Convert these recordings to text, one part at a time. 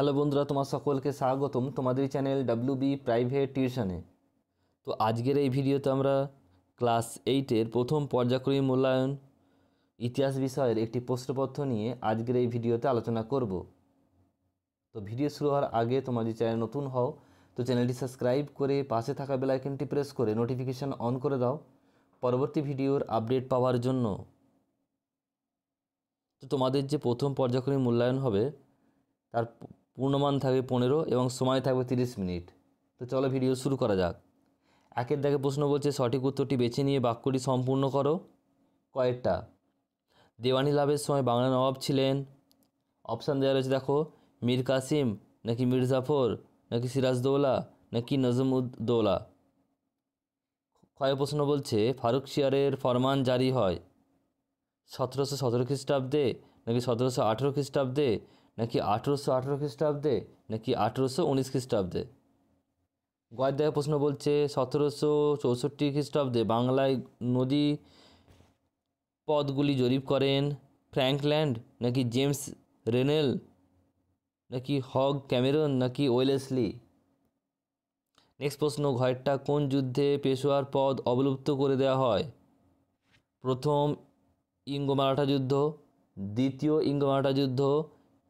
hello বন্ধুরা তোমার সকলকে স্বাগতম তোমাদের চ্যানেল ডাব্লু বি প্রাইভেট টিউশনে তো আজকের এই ভিডিওতে আমরা ক্লাস এইটের প্রথম পর্যায়ক্রমিক মূল্যায়ন ইতিহাস বিষয়ের একটি প্রশ্নপত্র নিয়ে আজকের এই ভিডিওতে আলোচনা করব তো ভিডিও শুরু হওয়ার আগে তোমাদের যদি চ্যানেল নতুন হও তো চ্যানেলটি সাবস্ক্রাইব করে পাশে থাকা বেলাইকনটি প্রেস করে নোটিফিকেশান অন করে দাও পরবর্তী ভিডিওর আপডেট পাওয়ার জন্য তো তোমাদের যে প্রথম পর্যায়ক্রমিক মূল্যায়ন হবে তার পূর্ণমান থাকবে পনেরো এবং সময় থাকবে তিরিশ মিনিট তো চলো ভিডিও শুরু করা যাক একের দেখে প্রশ্ন বলছে সঠিক উত্তরটি বেছে নিয়ে বাক্যটি সম্পূর্ণ করো কয়েকটা দেওয়ানি লাভের সময় বাংলা নবাব ছিলেন অপশান দেওয়া রয়েছে দেখো মীর কাসিম নাকি মির্জাফর নাকি সিরাজদৌলা নাকি নজমুদ্দৌলা ক্ষয় প্রশ্ন বলছে ফারুক শিয়ারের ফরমান জারি হয় সতেরোশো সতেরো খ্রিস্টাব্দে নাকি সতেরোশো আঠেরো খ্রিস্টাব্দে নাকি আঠেরোশো আঠেরো খ্রিস্টাব্দে নাকি আঠেরোশো উনিশ খ্রিস্টাব্দে গয়ের প্রশ্ন বলছে সতেরোশো চৌষট্টি খ্রিস্টাব্দে বাংলায় নদী পদগুলি জরিপ করেন ফ্র্যাঙ্কল্যান্ড নাকি জেমস রেনেল নাকি হগ ক্যামেরন নাকি ওয়েলেসলি নেক্সট প্রশ্ন ঘরটা কোন যুদ্ধে পেশোয়ার পদ অবলুপ্ত করে দেওয়া হয় প্রথম ইঙ্গো মারাঠা যুদ্ধ দ্বিতীয় ইঙ্গো মারাঠা যুদ্ধ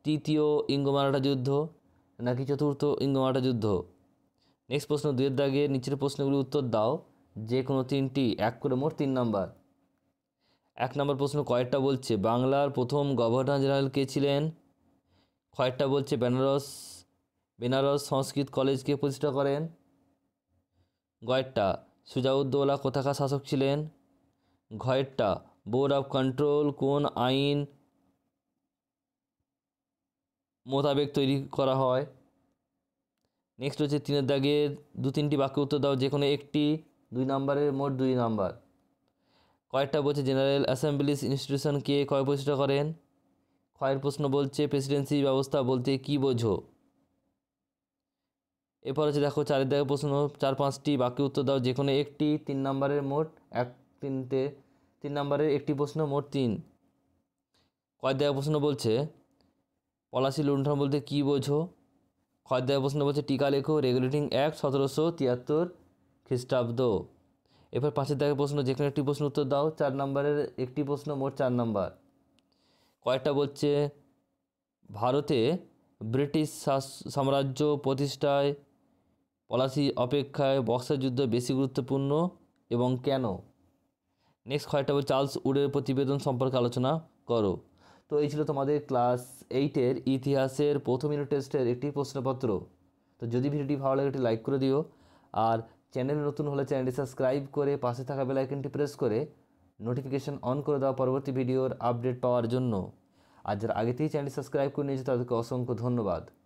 তৃতীয় ইঙ্গমারাঠা যুদ্ধ নাকি চতুর্থ ইঙ্গমারাঠা যুদ্ধ নেক্সট প্রশ্ন দুয়ের দাগে নিচের প্রশ্নগুলি উত্তর দাও যে কোনো তিনটি এক করে মোট তিন নাম্বার এক নম্বর প্রশ্ন কয়েকটা বলছে বাংলার প্রথম গভর্নর জেনারেল কে ছিলেন কয়েকটা বলছে বেনারস বেনারস সংস্কৃত কলেজকে প্রতিষ্ঠা করেন গয়েরটা সুজাউদ্দৌলা কোথাকার শাসক ছিলেন ঘয়েরটা বোর্ড অফ কন্ট্রোল কোন আইন মোতাবেক তৈরি করা হয় নেক্সট হচ্ছে তিনের দাগে দু তিনটি বাক্য উত্তর দাও যে কোনো একটি দুই নাম্বারের মোট দুই নাম্বার কয়েকটা বলছে জেনারেল অ্যাসেম্বলিস ইনস্টিটিউশনকে কয় প্রতিষ্ঠা করেন ক্ষয়ের প্রশ্ন বলছে প্রেসিডেন্সি ব্যবস্থা বলতে কি বোঝো এরপর হচ্ছে দেখো চারের দাগে প্রশ্ন চার পাঁচটি বাক্য উত্তর দাও যে কোনো একটি তিন নাম্বারের মোট এক তিনতে তিন নাম্বারের একটি প্রশ্ন মোট তিন কয়েক দেখা প্রশ্ন বলছে পলাশি লুণ্ঠন বলতে কী বোঝো খয়দায় প্রশ্ন বলছে টিকা লেখো রেগুলেটিং অ্যাক্ট সতেরোশো তিয়াত্তর খ্রিস্টাব্দ এবার পাঁচের দাগে প্রশ্ন যে কোনো একটি প্রশ্ন উত্তর দাও চার নম্বরের একটি প্রশ্ন মোট চার নম্বর কয়েকটা বলছে ভারতে ব্রিটিশ সাম্রাজ্য প্রতিষ্ঠায় পলাশি অপেক্ষায় বক্সার যুদ্ধ বেশি গুরুত্বপূর্ণ এবং কেন নেক্সট কয়েকটা চার্লস উডের প্রতিবেদন সম্পর্কে আলোচনা করো তো এই ছিল তোমাদের ক্লাস এইটের ইতিহাসের প্রথম ইউনিট টেস্টের একটি প্রশ্নপত্র তো যদি ভিডিওটি ভালো লাগে একটি লাইক করে দিও আর চ্যানেল নতুন হলে চ্যানেলটি সাবস্ক্রাইব করে পাশে থাকা বেলাইকনটি প্রেস করে নোটিফিকেশান অন করে দেওয়া পরবর্তী ভিডিওর আপডেট পাওয়ার জন্য আর যারা থেকেই চ্যানেলটি সাবস্ক্রাইব করে নিয়েছে তাদেরকে অসংখ্য ধন্যবাদ